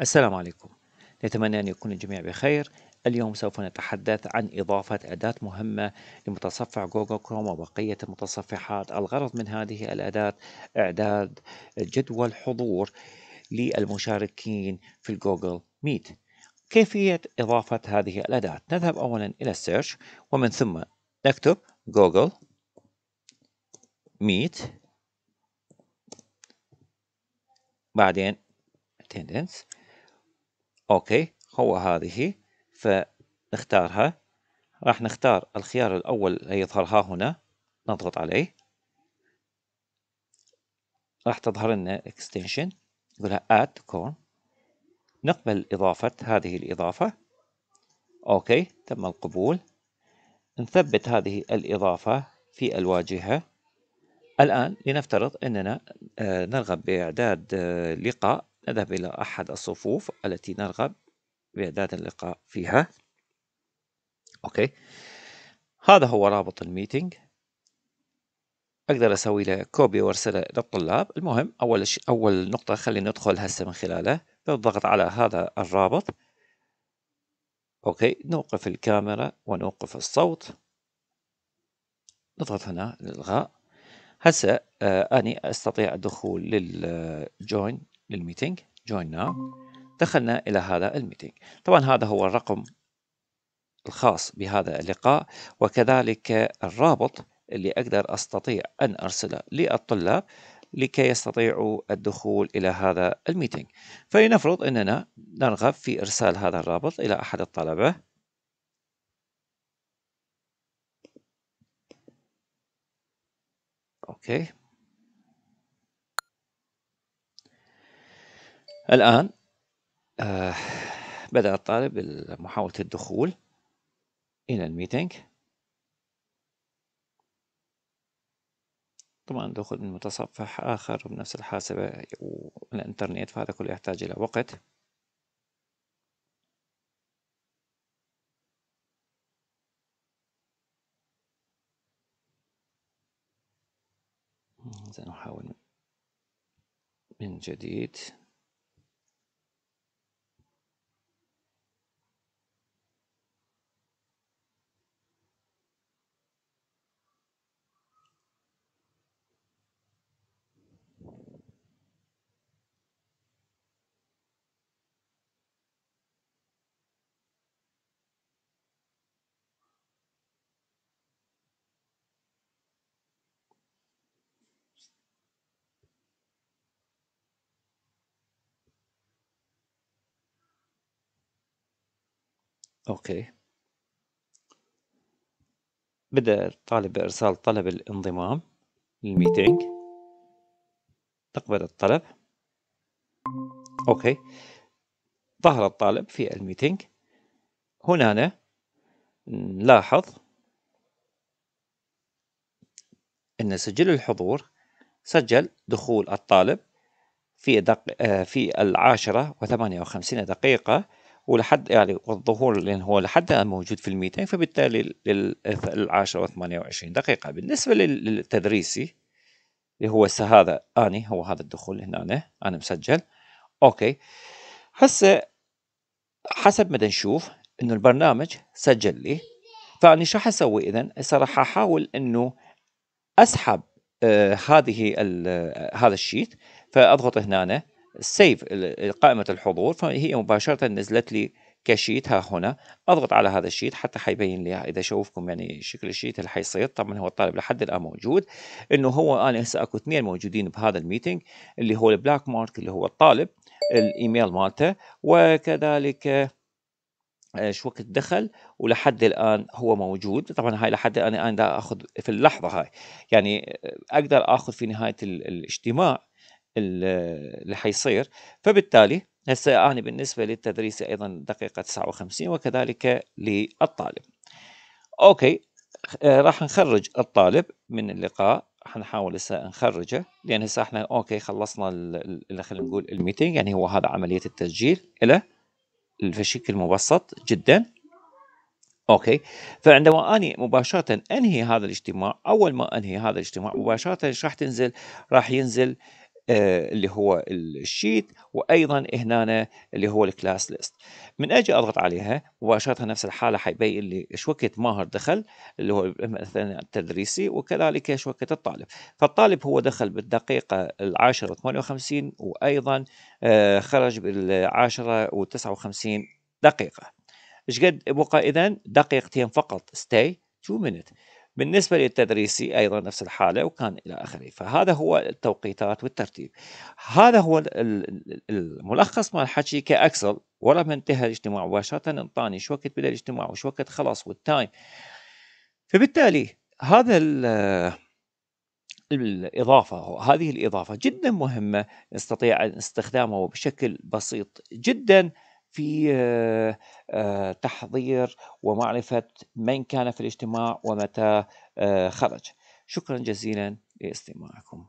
السلام عليكم نتمنى أن يكون الجميع بخير اليوم سوف نتحدث عن إضافة أداة مهمة لمتصفح جوجل كروم وبقية المتصفحات الغرض من هذه الأداة إعداد جدول حضور للمشاركين في الجوجل ميت كيفية إضافة هذه الأداة نذهب أولا إلى السيرش ومن ثم نكتب جوجل ميت بعدين attendance أوكي هو هذه فنختارها راح نختار الخيار الأول اللي يظهر ها هنا نضغط عليه راح تظهر لنا extension نقولها add كورن نقبل إضافة هذه الإضافة أوكي تم القبول نثبت هذه الإضافة في الواجهة الآن لنفترض أننا آه، نرغب بإعداد آه، لقاء نذهب إلى أحد الصفوف التي نرغب بإعداد اللقاء فيها أوكي هذا هو رابط الميتينج أقدر أسوي له كوبي وأرسله للطلاب المهم أول ش... أول نقطة خلينا ندخل هسه من خلاله بالضغط على هذا الرابط أوكي نوقف الكاميرا ونوقف الصوت نضغط هنا للغاء هسه آه أني أستطيع الدخول للجوين للميتينج join now دخلنا إلى هذا الميتينج طبعا هذا هو الرقم الخاص بهذا اللقاء وكذلك الرابط اللي أقدر أستطيع أن أرسله للطلاب لكي يستطيعوا الدخول إلى هذا الميتينج فلنفرض أننا نرغب في إرسال هذا الرابط إلى أحد الطلبة أوكي الآن آه بدأ الطالب محاولة الدخول إلى الميتينج طبعا دخول من متصفح آخر بنفس الحاسبة والإنترنت فهذا كله يحتاج إلى وقت سنحاول من جديد أوكي. بدأ الطالب بإرسال طلب الانضمام للميتينج تقبل الطلب أوكي ظهر الطالب في الميتينج هنا نلاحظ أن سجل الحضور سجل دخول الطالب في دق... آه، في العاشرة وثمانية وخمسين دقيقة ولحد يعني والظهور لان هو لحد الان موجود في الميتين فبالتالي 10 و وعشرين دقيقة بالنسبة للتدريسي اللي هو هسه هذا اني هو هذا الدخول هنا أنا, انا مسجل اوكي هسه حسب ما نشوف انه البرنامج سجل لي فاني شو حسوي اذا هسه راح احاول انه اسحب آه هذه آه، هذا الشيت فاضغط هنا أنا سيف قائمة الحضور فهي مباشرة نزلت لي كشيت ها هنا اضغط على هذا الشيت حتى حيبين لي اذا أشوفكم يعني شكل الشيت اللي حيصير طبعا هو الطالب لحد الان موجود انه هو انا هسه اكو اثنين موجودين بهذا الميتنج اللي هو البلاك مارك اللي هو الطالب الايميل مالته وكذلك آه، شو وقت دخل ولحد الان هو موجود طبعا هاي لحد الان انا دا اخذ في اللحظه هاي يعني آه، اقدر اخذ في نهايه الاجتماع اللي حيصير فبالتالي هسه أنا بالنسبة للتدريس أيضا دقيقة 59 وكذلك للطالب أوكي آه، راح نخرج الطالب من اللقاء حنحاول هسه نخرجه لان هسه احنا اوكي خلصنا اللي خلينا نقول الميتنج يعني هو هذا عمليه التسجيل الى بشكل مبسط جدا اوكي فعندما اني مباشره انهي هذا الاجتماع اول ما انهي هذا الاجتماع مباشره ايش راح تنزل راح ينزل آه، اللي هو الشيت وايضا هنا اللي هو الكلاس ليست من اجي اضغط عليها مباشره نفس الحاله حيبين لي ايش وقت ماهر دخل اللي هو مثلا التدريسي وكذلك ايش وقت الطالب فالطالب هو دخل بالدقيقه العاشرة 58 وايضا آه، خرج بالعاشرة و59 دقيقه ايش قد بقى اذا دقيقتين فقط ستي 2 minutes بالنسبة للتدريسي أيضا نفس الحالة وكان إلى آخره فهذا هو التوقيتات والترتيب هذا هو الملخص مال الحكي كأكسل ورا ما انتهى الاجتماع مباشرة انطاني شو وقت بدأ الاجتماع وشو وقت خلص والتايم فبالتالي هذا الإضافة هذه الإضافة جدا مهمة نستطيع استخدامها بشكل بسيط جدا في آه، تحضير ومعرفة من كان في الاجتماع ومتى آه، خرج شكرا جزيلا لاستماعكم